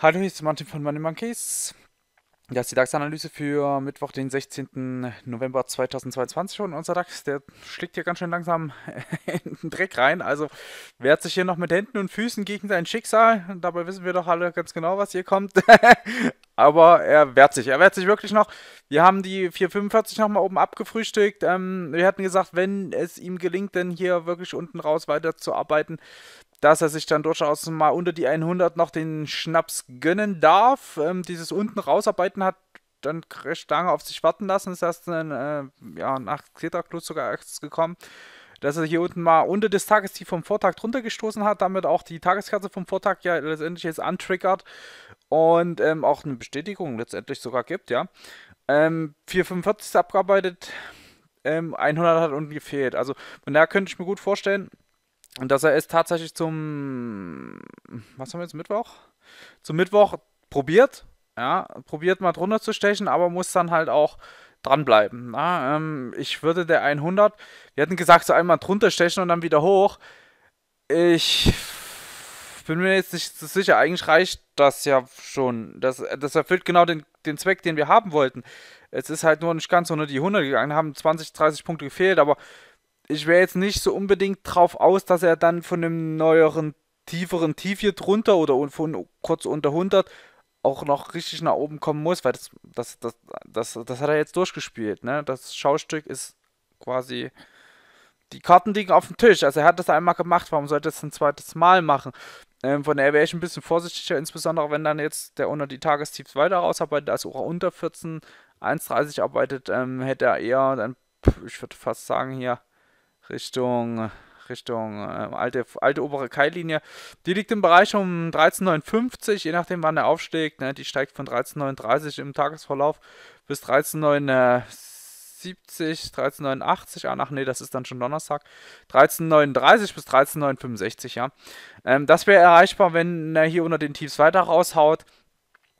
Hallo, hier ist Martin von Money Monkeys. Ja, ist die DAX-Analyse für Mittwoch, den 16. November 2022 schon. Unser DAX, der schlägt hier ganz schön langsam in den Dreck rein. Also wehrt sich hier noch mit Händen und Füßen gegen sein Schicksal. dabei wissen wir doch alle ganz genau, was hier kommt. Aber er wehrt sich. Er wehrt sich wirklich noch. Wir haben die 445 nochmal oben abgefrühstückt. Ähm, wir hatten gesagt, wenn es ihm gelingt, denn hier wirklich unten raus weiterzuarbeiten, dass er sich dann durchaus mal unter die 100 noch den Schnaps gönnen darf. Ähm, dieses unten rausarbeiten hat dann recht lange auf sich warten lassen. Ist erst ein, äh, ja, nach Kleterklus sogar erst gekommen. Dass er hier unten mal unter des Tages die vom Vortag drunter gestoßen hat, damit auch die Tageskerze vom Vortag ja letztendlich jetzt antriggert und ähm, auch eine Bestätigung letztendlich sogar gibt, ja. Ähm, 445 ist abgearbeitet, ähm, 100 hat unten gefehlt. Also von daher könnte ich mir gut vorstellen, und dass er es tatsächlich zum, was haben wir jetzt, Mittwoch? Zum Mittwoch probiert, ja, probiert mal drunter zu stechen, aber muss dann halt auch dranbleiben. Na, ähm, ich würde der 100, wir hatten gesagt, so einmal drunter stechen und dann wieder hoch. Ich bin mir jetzt nicht so sicher, eigentlich reicht das ja schon. Das, das erfüllt genau den, den Zweck, den wir haben wollten. Es ist halt nur nicht ganz unter die 100 gegangen, haben 20, 30 Punkte gefehlt, aber ich wäre jetzt nicht so unbedingt drauf aus, dass er dann von einem neueren, tieferen Tief hier drunter oder von kurz unter 100 auch noch richtig nach oben kommen muss, weil das, das, das, das, das hat er jetzt durchgespielt. Ne? Das Schaustück ist quasi. Die Karten liegen auf dem Tisch. Also er hat das einmal gemacht. Warum sollte er das ein zweites Mal machen? Ähm, von daher wäre ich ein bisschen vorsichtiger, insbesondere wenn dann jetzt der unter die Tagestiefs weiter rausarbeitet, also auch unter 14, 1,30 arbeitet, ähm, hätte er eher dann, ich würde fast sagen hier, Richtung Richtung äh, alte, alte obere Keillinie. Die liegt im Bereich um 13,59, je nachdem wann der aufsteigt. Ne? Die steigt von 13,39 im Tagesverlauf bis 13,70, 13,89. Ah, ach nee, das ist dann schon Donnerstag. 13,39 bis 13,65, ja. Ähm, das wäre erreichbar, wenn er hier unter den Tiefs weiter raushaut.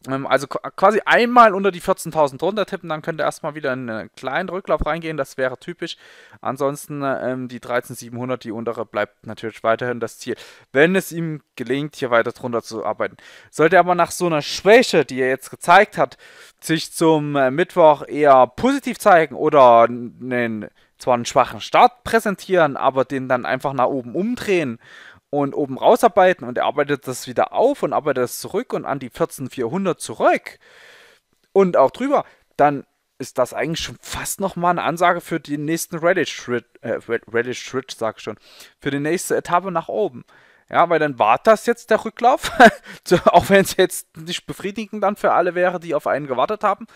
Ähm, also quasi einmal unter die 14.000 drunter tippen, dann könnte erstmal wieder in einen kleinen Rücklauf reingehen, das wäre typisch. Ansonsten ähm, die 13.700, die untere, bleibt natürlich weiterhin das Ziel, wenn es ihm gelingt, hier weiter drunter zu arbeiten. Sollte aber nach so einer Schwäche, die er jetzt gezeigt hat, sich zum äh, Mittwoch eher positiv zeigen oder einen, zwar einen schwachen Start präsentieren, aber den dann einfach nach oben umdrehen und oben rausarbeiten und er arbeitet das wieder auf und arbeitet das zurück und an die 14400 zurück und auch drüber, dann ist das eigentlich schon fast nochmal eine Ansage für den nächsten Relish-Schritt, äh, Relish-Schritt, sag ich schon, für die nächste Etappe nach oben. Ja, weil dann war das jetzt der Rücklauf. auch wenn es jetzt nicht befriedigend dann für alle wäre, die auf einen gewartet haben.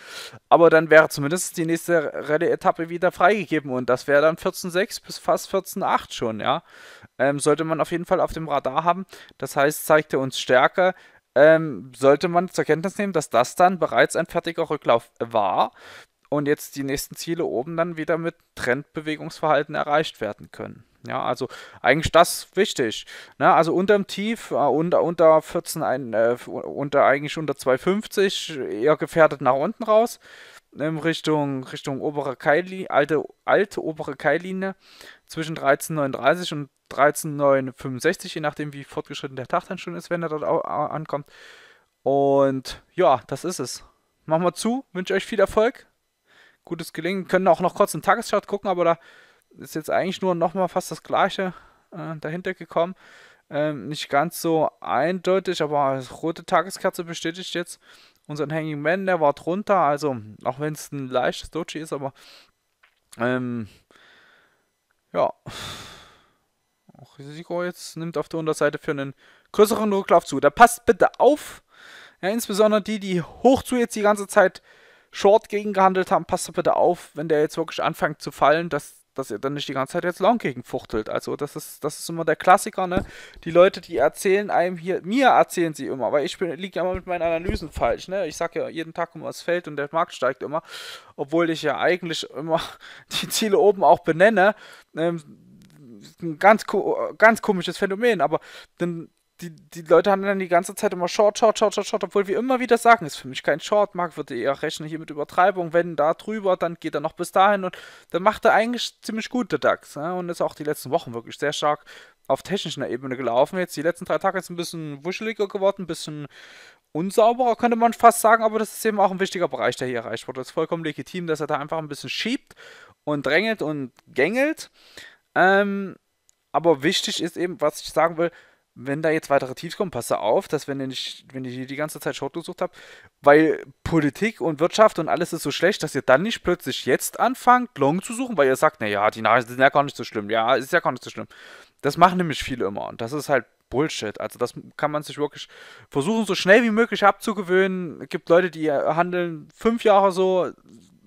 Aber dann wäre zumindest die nächste Rallye-Etappe wieder freigegeben. Und das wäre dann 14.6 bis fast 14.8 schon, ja. Ähm, sollte man auf jeden Fall auf dem Radar haben. Das heißt, zeigt er uns Stärke. Ähm, sollte man zur Kenntnis nehmen, dass das dann bereits ein fertiger Rücklauf war und jetzt die nächsten Ziele oben dann wieder mit Trendbewegungsverhalten erreicht werden können. Ja, also eigentlich das wichtig. Ne? Also unterm Tief, äh, unter, unter 14, ein, äh, unter eigentlich unter 250, eher gefährdet nach unten raus. Richtung, Richtung obere Keillinie, alte, alte obere Keillinie zwischen 13,39 und 13,965, je nachdem, wie fortgeschritten der Tag dann schon ist, wenn er dort ankommt. Und ja, das ist es. Machen wir zu, wünsche euch viel Erfolg, gutes Gelingen. Können auch noch kurz einen Tagesschart gucken, aber da ist jetzt eigentlich nur nochmal fast das gleiche äh, dahinter gekommen. Ähm, nicht ganz so eindeutig, aber rote Tageskerze bestätigt jetzt unseren Hanging Man, der war drunter, also auch wenn es ein leichtes Doji ist, aber ähm, ja. Auch Risiko jetzt nimmt auf der Unterseite für einen größeren Rücklauf zu. Da passt bitte auf. Ja, insbesondere die, die hoch zu jetzt die ganze Zeit Short gegen gehandelt haben, passt da bitte auf, wenn der jetzt wirklich anfängt zu fallen, dass dass ihr dann nicht die ganze Zeit jetzt Long gegen fuchtelt. Also das ist, das ist immer der Klassiker, ne? Die Leute, die erzählen einem hier, mir erzählen sie immer, weil ich liege ja immer mit meinen Analysen falsch, ne? Ich sage ja jeden Tag immer, um es fällt und der Markt steigt immer, obwohl ich ja eigentlich immer die Ziele oben auch benenne. Ähm, ein ganz, ganz komisches Phänomen, aber dann die, die Leute haben dann die ganze Zeit immer Short, Short, Short, Short, Short, obwohl wir immer wieder sagen, ist für mich kein Short, Mark würde eher rechnen hier mit Übertreibung, wenn da drüber, dann geht er noch bis dahin und dann macht er eigentlich ziemlich gut, der DAX. Ne? Und ist auch die letzten Wochen wirklich sehr stark auf technischer Ebene gelaufen. Jetzt die letzten drei Tage ist ein bisschen wuscheliger geworden, ein bisschen unsauberer, könnte man fast sagen, aber das ist eben auch ein wichtiger Bereich, der hier erreicht wurde. Es ist vollkommen legitim, dass er da einfach ein bisschen schiebt und drängelt und gängelt. Ähm, aber wichtig ist eben, was ich sagen will, wenn da jetzt weitere Teams kommen, passe auf, dass wenn ihr nicht, wenn ihr die ganze Zeit Short gesucht habt, weil Politik und Wirtschaft und alles ist so schlecht, dass ihr dann nicht plötzlich jetzt anfangt, Long zu suchen, weil ihr sagt, naja, die Nachrichten sind ja gar nicht so schlimm, ja, ist ja gar nicht so schlimm. Das machen nämlich viele immer und das ist halt Bullshit. Also das kann man sich wirklich versuchen, so schnell wie möglich abzugewöhnen. Es gibt Leute, die handeln fünf Jahre so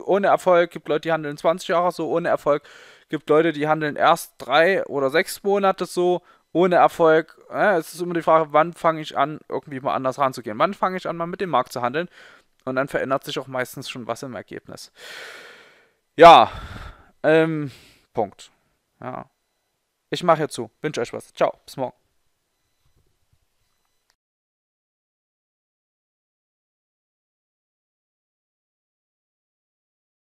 ohne Erfolg, es gibt Leute, die handeln 20 Jahre so ohne Erfolg, es gibt Leute, die handeln erst drei oder sechs Monate so ohne Erfolg. Ja, äh, es ist immer die Frage, wann fange ich an, irgendwie mal anders ranzugehen? Wann fange ich an, mal mit dem Markt zu handeln? Und dann verändert sich auch meistens schon was im Ergebnis. Ja, ähm, Punkt. Ja. Ich mache hier zu. Wünsche euch was. Ciao, bis morgen.